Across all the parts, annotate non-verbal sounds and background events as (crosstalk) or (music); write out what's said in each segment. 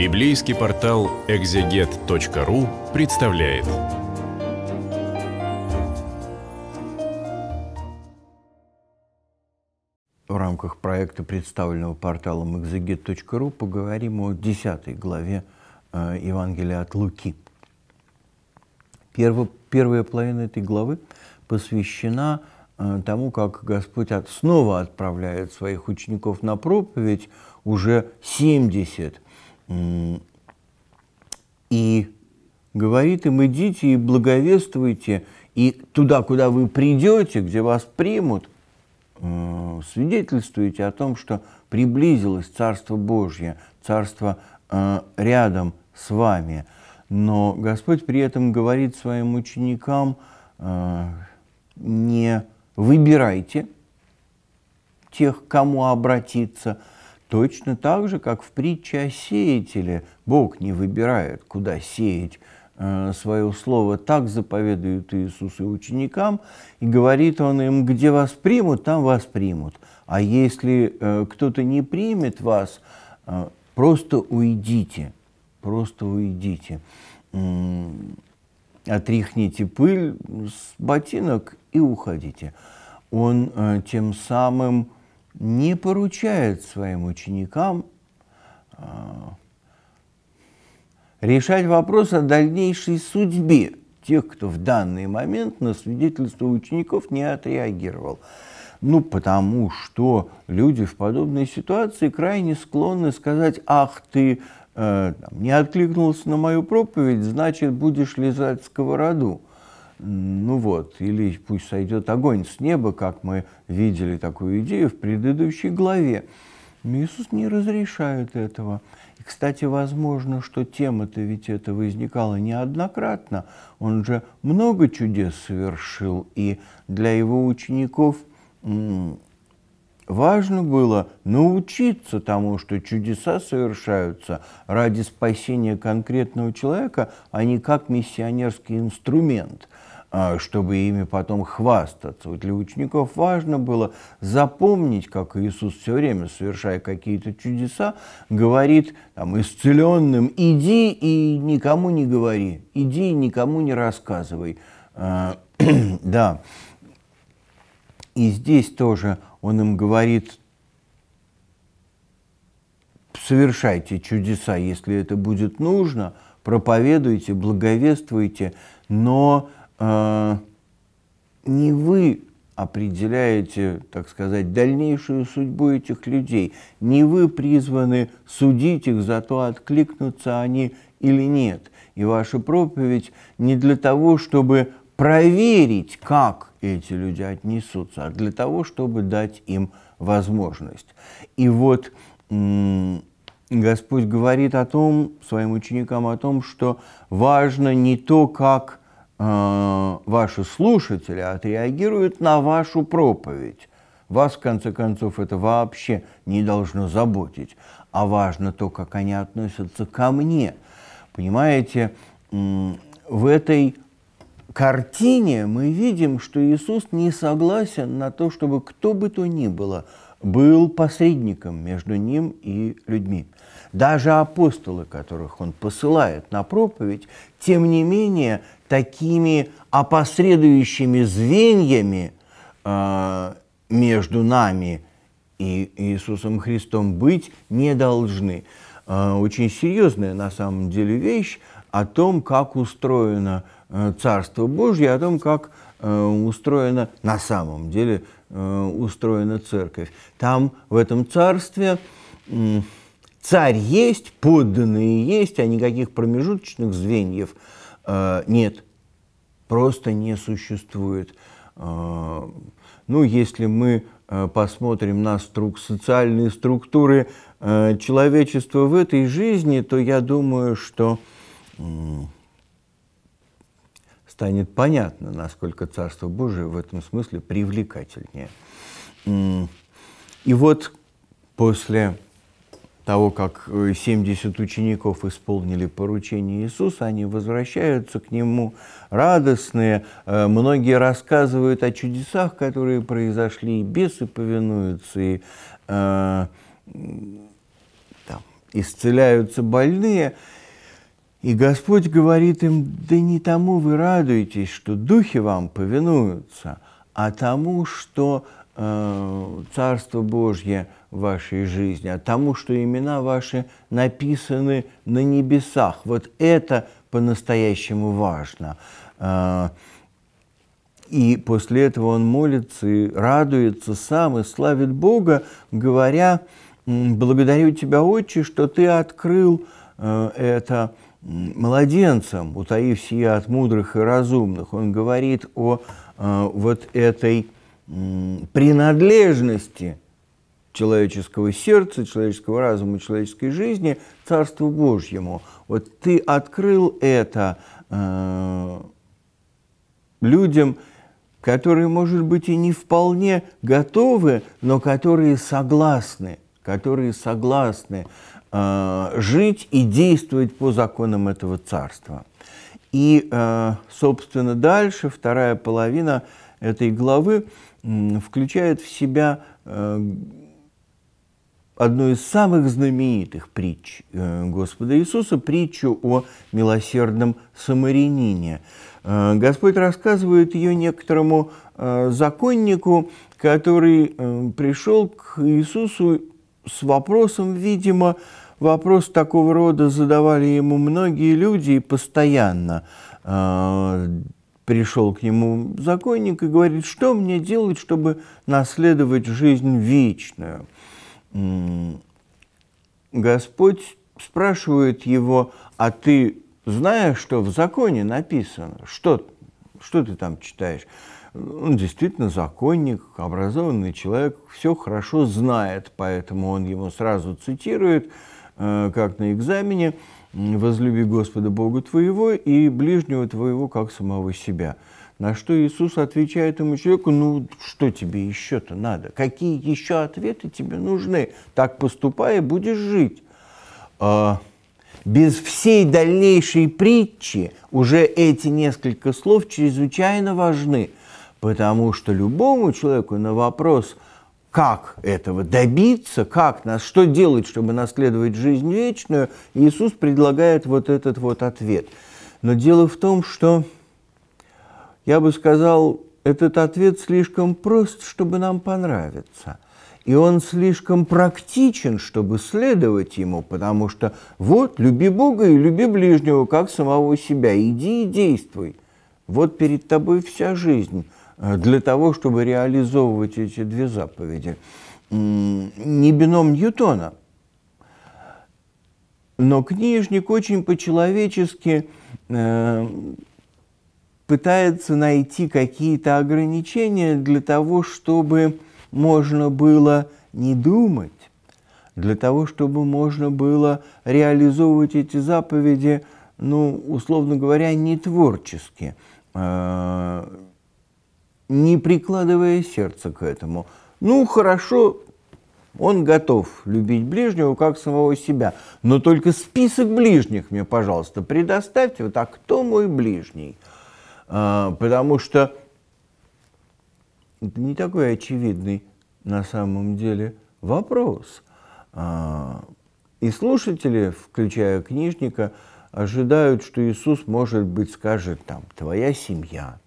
Библейский портал экзегет.ру представляет. В рамках проекта, представленного порталом экзегет.ру, поговорим о 10 главе э, Евангелия от Луки. Перво, первая половина этой главы посвящена э, тому, как Господь от, снова отправляет своих учеников на проповедь, уже 70 и говорит им, идите и благовествуйте, и туда, куда вы придете, где вас примут, э, свидетельствуйте о том, что приблизилось Царство Божье, Царство э, рядом с вами. Но Господь при этом говорит своим ученикам, э, не выбирайте тех, кому обратиться – Точно так же, как в притче о сеятеле. Бог не выбирает, куда сеять э, свое слово. Так заповедует Иисус и ученикам. И говорит он им, где вас примут, там вас примут. А если э, кто-то не примет вас, э, просто уйдите. Просто уйдите. Отряхните пыль с ботинок и уходите. Он тем самым не поручает своим ученикам а, решать вопрос о дальнейшей судьбе тех, кто в данный момент на свидетельство учеников не отреагировал. Ну, потому что люди в подобной ситуации крайне склонны сказать, ах ты э, не откликнулся на мою проповедь, значит, будешь лизать в сковороду ну вот, или пусть сойдет огонь с неба, как мы видели такую идею в предыдущей главе. Но Иисус не разрешает этого. И, кстати, возможно, что тема-то ведь это возникала неоднократно. Он же много чудес совершил, и для его учеников важно было научиться тому, что чудеса совершаются ради спасения конкретного человека, а не как миссионерский инструмент – а, чтобы ими потом хвастаться. Вот для учеников важно было запомнить, как Иисус все время, совершая какие-то чудеса, говорит там, исцеленным «иди и никому не говори, иди и никому не рассказывай». А, (clears throat) да, и здесь тоже он им говорит совершайте чудеса, если это будет нужно, проповедуйте, благовествуйте, но а, не вы определяете, так сказать, дальнейшую судьбу этих людей. Не вы призваны судить их за то, откликнутся они или нет. И ваша проповедь не для того, чтобы проверить, как эти люди отнесутся, а для того, чтобы дать им возможность. И вот Господь говорит о том, своим ученикам о том, что важно не то, как а, ваши слушатели отреагируют на вашу проповедь. Вас, в конце концов, это вообще не должно заботить, а важно то, как они относятся ко мне. Понимаете, в этой картине мы видим, что Иисус не согласен на то, чтобы кто бы то ни было был посредником между ним и людьми даже апостолы, которых он посылает на проповедь, тем не менее такими опосредующими звеньями э, между нами и Иисусом Христом быть не должны. Э, очень серьезная на самом деле вещь о том, как устроено э, Царство Божье, о том, как э, устроена на самом деле э, устроена церковь. Там в этом царстве э, Царь есть, подданные есть, а никаких промежуточных звеньев э, нет. Просто не существует. Э, ну, если мы э, посмотрим на струк, социальные структуры э, человечества в этой жизни, то я думаю, что э, станет понятно, насколько Царство Божие в этом смысле привлекательнее. И вот после того, как 70 э, учеников исполнили поручение Иисуса, они возвращаются к Нему радостные. Э, многие рассказывают о чудесах, которые произошли, и бесы повинуются, и э, там, исцеляются больные. И Господь говорит им, да не тому вы радуетесь, что духи вам повинуются, а тому, что э, Царство Божье – вашей жизни, а тому, что имена ваши написаны на небесах. Вот это по-настоящему важно. А, и после этого он молится и радуется сам и славит Бога, говоря, благодарю тебя, Отче, что ты открыл э, это младенцам, утаив сие от мудрых и разумных. Он говорит о э, вот этой принадлежности – человеческого сердца, человеческого разума, человеческой жизни Царству Божьему. Вот ты открыл это э, людям, которые, может быть, и не вполне готовы, но которые согласны, которые согласны э, жить и действовать по законам этого царства. И, э, собственно, дальше вторая половина этой главы э, включает в себя э, одну из самых знаменитых притч э, Господа Иисуса, притчу о милосердном самарянине. Э, Господь рассказывает ее некоторому э, законнику, который пришел к Иисусу с вопросом, видимо, вопрос такого рода задавали ему многие люди и постоянно пришел к нему законник и говорит, что мне делать, чтобы наследовать жизнь вечную. Господь спрашивает его, а ты знаешь, что в законе написано? Что, что ты там читаешь? Он действительно законник, образованный человек, все хорошо знает, поэтому он его сразу цитирует, э, как на экзамене, «Возлюби Господа Бога твоего и ближнего твоего, как самого себя». На что Иисус отвечает ему человеку, ну что тебе еще-то надо? Какие еще ответы тебе нужны? Так поступай будешь жить. А, без всей дальнейшей притчи уже эти несколько слов чрезвычайно важны, потому что любому человеку на вопрос, как этого добиться, как нас, что делать, чтобы наследовать жизнь вечную, Иисус предлагает вот этот вот ответ. Но дело в том, что я бы сказал, этот ответ слишком прост, чтобы нам понравиться. И он слишком практичен, чтобы следовать ему, потому что вот, люби Бога и люби ближнего, как самого себя, иди и действуй. Вот перед тобой вся жизнь э, для того, чтобы реализовывать эти две заповеди. Не бином Ньютона, но книжник очень по-человечески э, пытается найти какие-то ограничения для того, чтобы можно было не думать, для того, чтобы можно было реализовывать эти заповеди, ну, условно говоря, не творчески, а, не прикладывая сердце к этому. Ну, хорошо, он готов любить ближнего, как самого себя. Но только список ближних мне, пожалуйста, предоставьте. Вот, а кто мой ближний? А, потому что это не такой очевидный на самом деле вопрос. А, и слушатели, включая книжника, ожидают, что Иисус, может быть, скажет там «твоя семья»,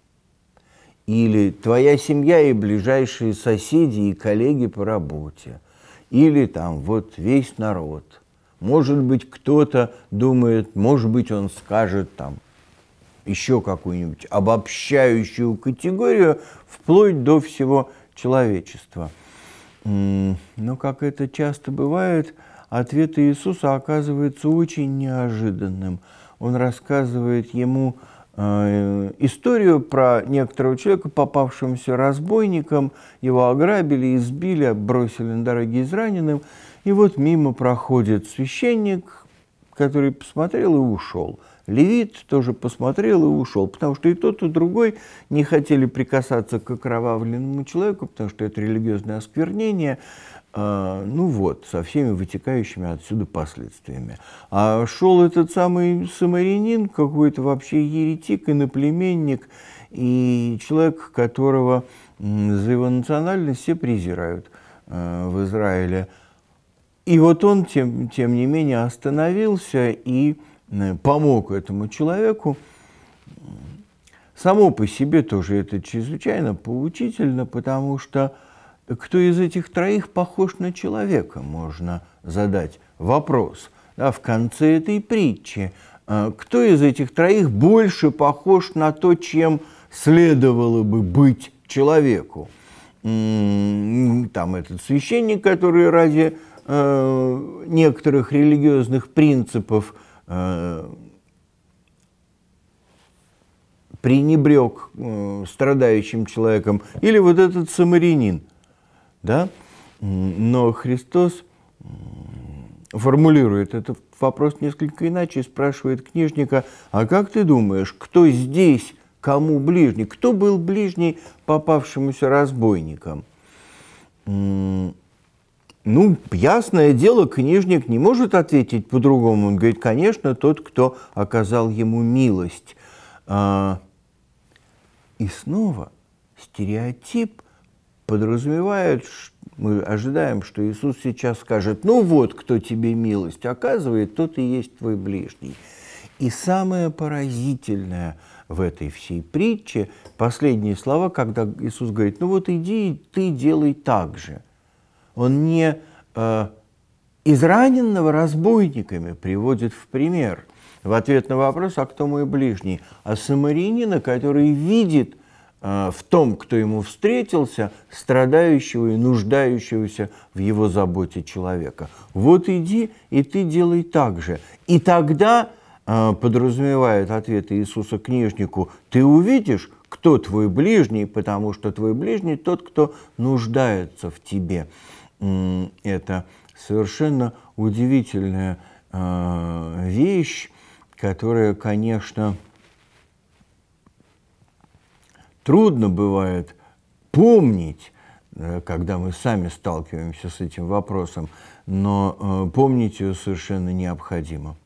или «твоя семья и ближайшие соседи и коллеги по работе», или там «вот весь народ». Может быть, кто-то думает, может быть, он скажет там еще какую-нибудь обобщающую категорию вплоть до всего человечества. Но, как это часто бывает, ответ Иисуса оказывается очень неожиданным. Он рассказывает ему э, историю про некоторого человека, попавшегося разбойником. Его ограбили, избили, бросили на дороге израненным. И вот мимо проходит священник, который посмотрел и ушел – Левит тоже посмотрел и ушел, потому что и тот, и другой не хотели прикасаться к окровавленному человеку, потому что это религиозное осквернение, а, ну вот, со всеми вытекающими отсюда последствиями. А шел этот самый самарянин, какой-то вообще еретик, иноплеменник, и человек, которого за его национальность все презирают э, в Израиле. И вот он, тем, тем не менее, остановился и Э, помог этому человеку. Само по себе тоже это чрезвычайно поучительно, потому что кто из этих троих похож на человека, можно задать вопрос да, в конце этой притчи. А кто из этих троих больше похож на то, чем следовало бы быть человеку? Там этот священник, который ради э, некоторых религиозных принципов – Э, пренебрег э, страдающим человеком, или вот этот самарянин. Да? Но Христос формулирует этот вопрос несколько иначе, спрашивает книжника, а как ты думаешь, кто здесь кому ближний, кто был ближний попавшемуся разбойникам? Ну, ясное дело, книжник не может ответить по-другому. Он говорит, конечно, тот, кто оказал ему милость. А, и снова стереотип подразумевает, мы ожидаем, что Иисус сейчас скажет, ну вот, кто тебе милость оказывает, тот и есть твой ближний. И самое поразительное в этой всей притче, последние слова, когда Иисус говорит, ну вот иди, ты делай так же – он не э, израненного разбойниками приводит в пример в ответ на вопрос, а кто мой ближний, а самарянина, который видит э, в том, кто ему встретился, страдающего и нуждающегося в его заботе человека. Вот иди, и ты делай так же. И тогда э, подразумевает ответ Иисуса книжнику, ты увидишь, кто твой ближний, потому что твой ближний тот, кто нуждается в тебе это совершенно удивительная а, вещь, которая, конечно, трудно бывает помнить, когда мы сами сталкиваемся с этим вопросом, но а, помнить ее совершенно необходимо.